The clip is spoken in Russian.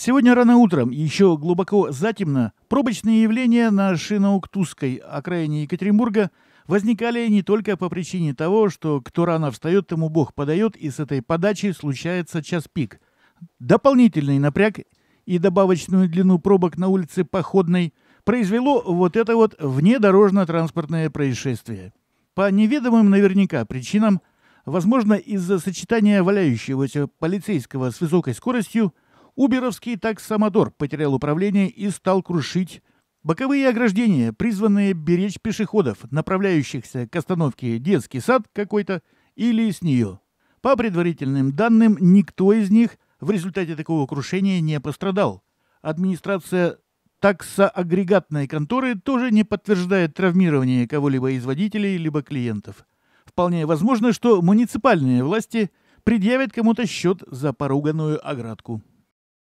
Сегодня рано утром, еще глубоко затемно, пробочные явления на Шинауктузской окраине Екатеринбурга возникали не только по причине того, что кто рано встает, тому Бог подает, и с этой подачи случается час пик. Дополнительный напряг и добавочную длину пробок на улице Походной произвело вот это вот внедорожно-транспортное происшествие. По неведомым наверняка причинам, возможно из-за сочетания валяющегося полицейского с высокой скоростью – Уберовский таксомотор потерял управление и стал крушить Боковые ограждения, призванные беречь пешеходов, направляющихся к остановке детский сад какой-то или с нее. По предварительным данным, никто из них в результате такого крушения не пострадал. Администрация таксоагрегатной конторы тоже не подтверждает травмирование кого-либо из водителей либо клиентов. Вполне возможно, что муниципальные власти предъявят кому-то счет за поруганную оградку.